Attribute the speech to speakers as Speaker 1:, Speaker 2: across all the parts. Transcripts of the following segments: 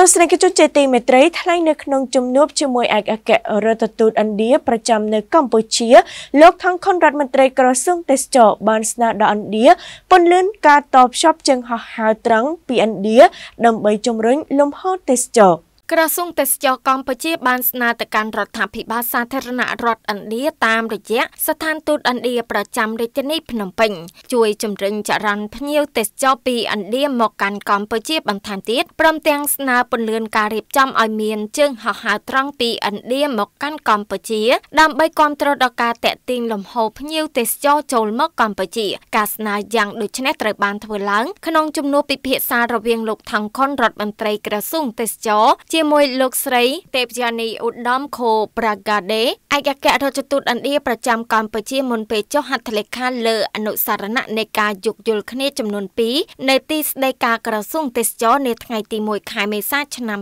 Speaker 1: ទស្សនិកជនជាទីមេត្រីថ្លែងនៅក្នុងជំនួបជាមួយឯកអគ្គរដ្ឋទូតឥណ្ឌាប្រចាំនៅកម្ពុជា លោកថងខុនរដ្ឋមន្ត្រីក្រសួងទេសចរបានស្នើដល់ឥណ្ឌាពន្លឿនការតបភ្ជាប់ជើងហោះហើរត្រង់ពីឥណ្ឌាដើម្បីជំរុញលំហទេសចរ។ក្រសួងទេសចរកម្ពុជាបានស្នើទៅកាន់រដ្ឋាភិបាលសាធារណរដ្ឋឥណ្ឌាតាមរយៈស្ថានទូតឥណ្ឌាប្រចាំរាជធានីភ្នំពេញ ជួយជំរុញចរន្តភ្ញៀវទេសចរពីឥណ្ឌាមកកាន់កម្ពុជាបន្ថែមទៀតព្រមទាំងស្នើពន្លឿនការរៀបចំឲ្យមានជើងហោះហើរត្រង់ពីឥណ្ឌាមកកាន់កម្ពុជាដើម្បីគ្រប់គ្រងដល់ការតេទៀងលំហូរភ្ញៀវទេសចរចូលមកកម្ពុជាការស្នើយ៉ាងដូចនេះត្រូវបានធ្វើឡើងក្នុងជំនួបពិភាក្សារវាងលោក ថងខុនរដ្ឋមន្ត្រីក្រសួងទេសចរជាជាមួយលោកស្រីទេពយ៉ានីឧត្តមខូប្រាកាដេឯកអគ្គរដ្ឋទូតឥណ្ឌាប្រចាំកម្ពុជាមុនពេលចុះហត្ថលេខាលើអនុសារណៈនៃការយោគយល់គ្នា ចំនួន2នៅទីស្តីការក្រសួងទេសចរនាថ្ងៃទី1ខែមេសាឆ្នាំ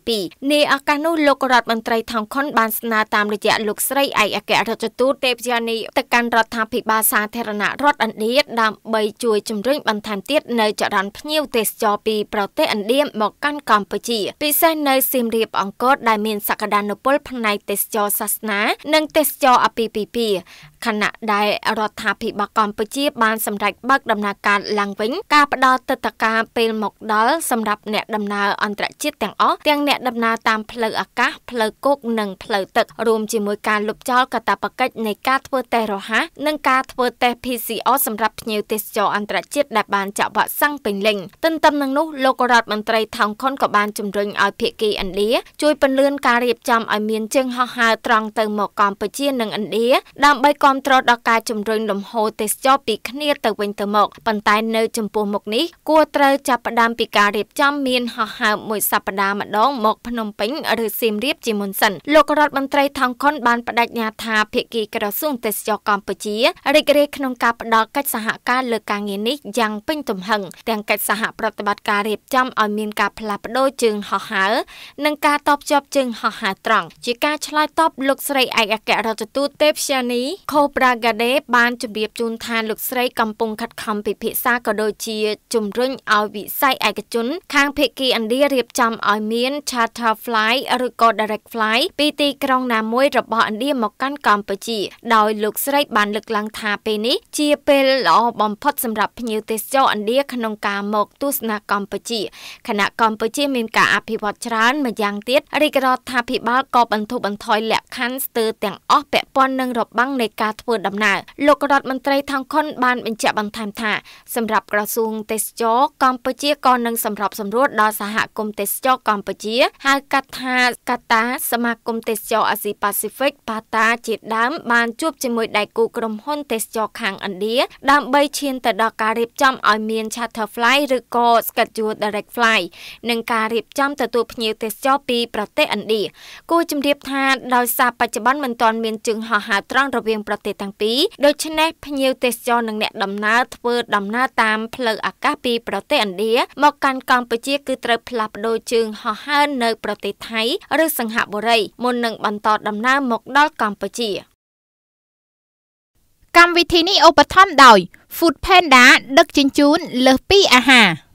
Speaker 1: 2022នាឱកាសនោះលោករដ្ឋមន្ត្រីថងខុនបានស្នើតាមរយៈលោកស្រីឯកអគ្គរដ្ឋទូតទេពយ៉ានីទៅកាន់រដ្ឋាភិបាលសាធារណរដ្ឋឥណ្ឌាដើម្បីជួយជំរុញបន្ថែមទៀតនៅចរន្តភ្ញៀវទេសចរពីប្រទេសឥណ្ឌាមកកាន់កម្ពុជាពិសេសនៅសៀមរាបអង្គរដែលមានសក្តានុពលផ្នែកទេសចរសាសសនានិងទេសចរអាពាហ៍ពិពាហ៍ខណៈដែលរដ្ឋាភិបាលកម្ពុជាបានសម្រេចបើកដំណើរការឡើងវិញការផ្ដល់ទឹកតការពេលមកដល់សម្រាប់អ្នកដំណើរអន្តរជាតិទាំងអស់ទាំងអ្នកដំណើរតាមផ្លូវអាកាសផ្លូវគោកនិងផ្លូវទឹករួមជាមួយការលុបចោលកាតព្វកិច្ចនៃការធ្វើតេស្តរហ័សនិងការធ្វើតេស្ត PCR សម្រាប់ភ្ញៀវទេសចរអន្តរជាតិដែលបានចាក់វ៉ាក់សាំងពេញលេញទន្ទឹមនឹងនោះលោករដ្ឋមន្ត្រីថោងខុនក៏បានជំរុញឲ្យភាគីឥណ្ឌាជួយពន្លឿនការរៀបចំឲ្យមានជើងហោះហើរត្រង់ទៅមកកម្ពុជានិងឥណ្ឌាដើម្បីគ្រប់គ្រងដល់ការជំរុញលំហូរទេសចរពីគ្នា ទៅវិញទៅមកប៉ុន្តែនៅ ចំពោះមុខនេះគួរត្រូវចាប់ផ្ដើមពីការរៀបចំមានហោះហើរមួយសប្ដាហ៍ម្ដង មកភ្នំពេញឬសៀមរាបជាមុនសិនលោករដ្ឋមន្ត្រីថងខុនបានបដិញ្ញាថាភាគីក្រសួងទេសចរកម្ពុជារីករាយក្នុងការផ្ដល់កិច្ចសហការលើការងារនេះយ៉ាងពេញទំហឹងទាំងកិច្ចសហប្រតិបត្តិការរៀបចំឲ្យមានការផ្លាស់ប្ដូរជើងហោះហើរនិងការតបជាប់ជើងហោះហើរត្រង់ជាការឆ្លើយតបលោកស្រីឯកអគ្គរដ្ឋទូតទេពស្យានីខូប្រាហ្គាដេបានជម្រាបជូនថាលោកស្រីកំពុងខិតខំពិភាក្សាក៏ដូចជាជំរុញឲ្យវិស័យឯកជន ខាងភេកីឥណ្ឌារៀបចំឲ្យមាន charter flight ឬក៏ direct flight ពីទីក្រុងណាមួយរបស់ឥណ្ឌាមកកាន់កម្ពុជា ដោយលោកស្រីបានលើកឡើងថាពេលនេះជាពេលល្អបំផុតសម្រាប់ភ្ញៀវទេសចរឥណ្ឌាក្នុងការមកទស្សនាកម្ពុជាខណៈកម្ពុជាមានការអភិវឌ្ឍច្រើនម្យ៉ាងទៀតរាជរដ្ឋាភិបាលក៏បន្ធូរបន្ថយលក្ខខណ្ឌស្ទើរទាំងអស់ពាក់ព័ន្ធនឹងរបាំងនៃការធ្វើដំណើរលោករដ្ឋមន្ត្រីថងខុន បានបញ្ជាក់បន្ថែមថាសម្រាប់ក្រសួងទេសចរកម្ពុជាក៏នឹងសម្របសម្រួលដល់សហគមន៍ទេសចរកម្ពុជាហៅកាត់ថាកាតាសមាគមទេសចរអាស៊ីប៉ាស៊ីហ្វិកប៉ាតាជាដើមបានជួបជាមួយដៃគូក្រុមហ៊ុន ទេសចរខាងឥណ្ឌាដើម្បីឈានទៅដល់ការរៀបចំឲ្យមាន charter flight ឬក៏ schedule direct flight និងការរៀបចំទទួលភ្ញៀវទេសចរពីប្រទេសឥណ្ឌាគួរជំរាបថាដោយសារការបច្ចុប្បន្នមិនទាន់មានជើងហោះហើរត្រង់រវាងប្រទេសទាំងពីរដូច្នេះភ្ញៀវទេសចរនិងអ្នកដំណើរធ្វើដំណើរតាមផ្លូវអាកាសពីប្រទេសឥណ្ឌាមកកាន់កម្ពុជា គឺត្រូវផ្លាស់ប្ដូរជើងហោះហើរនៅ ប្រទេសថៃឬសិង្ហបុរី មុននឹងបន្តដំណើរមកដល់កម្ពុជាកម្មវិធីនេះឧបត្ថម្ភដោយ Food Panda ដឹកជញ្ជូនលើសពីអាហារ